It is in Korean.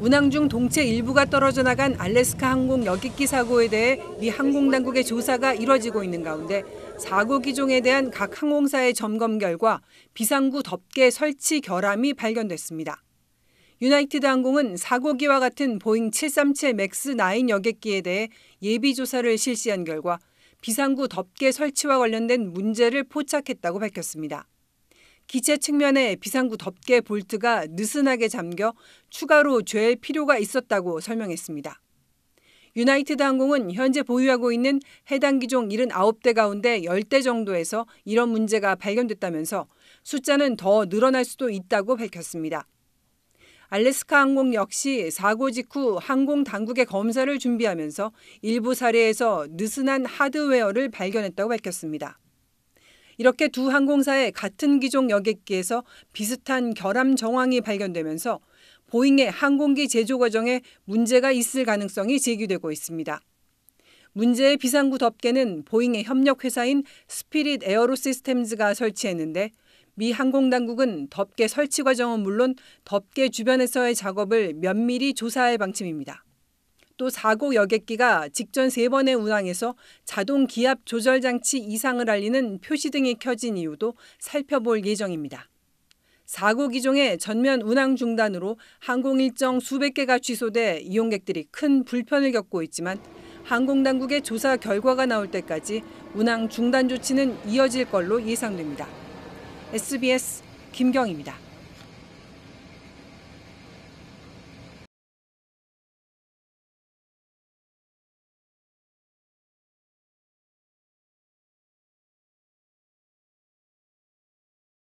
운항 중 동체 일부가 떨어져 나간 알래스카 항공 여객기 사고에 대해 미 항공 당국의 조사가 이뤄지고 있는 가운데 사고 기종에 대한 각 항공사의 점검 결과 비상구 덮개 설치 결함이 발견됐습니다. 유나이티드 항공은 사고기와 같은 보잉 737 맥스 9 여객기에 대해 예비 조사를 실시한 결과 비상구 덮개 설치와 관련된 문제를 포착했다고 밝혔습니다. 기체 측면에 비상구 덮개 볼트가 느슨하게 잠겨 추가로 죄일 필요가 있었다고 설명했습니다. 유나이티드 항공은 현재 보유하고 있는 해당 기종 79대 가운데 10대 정도에서 이런 문제가 발견됐다면서 숫자는 더 늘어날 수도 있다고 밝혔습니다. 알래스카 항공 역시 사고 직후 항공 당국의 검사를 준비하면서 일부 사례에서 느슨한 하드웨어를 발견했다고 밝혔습니다. 이렇게 두 항공사의 같은 기종 여객기에서 비슷한 결함 정황이 발견되면서 보잉의 항공기 제조 과정에 문제가 있을 가능성이 제기되고 있습니다. 문제의 비상구 덮개는 보잉의 협력 회사인 스피릿 에어로 시스템즈가 설치했는데 미 항공 당국은 덮개 설치 과정은 물론 덮개 주변에서의 작업을 면밀히 조사할 방침입니다. 또사고 여객기가 직전 3번의 운항에서 자동 기압 조절 장치 이상을 알리는 표시등이 켜진 이유도 살펴볼 예정입니다. 4고 기종의 전면 운항 중단으로 항공 일정 수백 개가 취소돼 이용객들이 큰 불편을 겪고 있지만 항공 당국의 조사 결과가 나올 때까지 운항 중단 조치는 이어질 걸로 예상됩니다. SBS 김경입니다.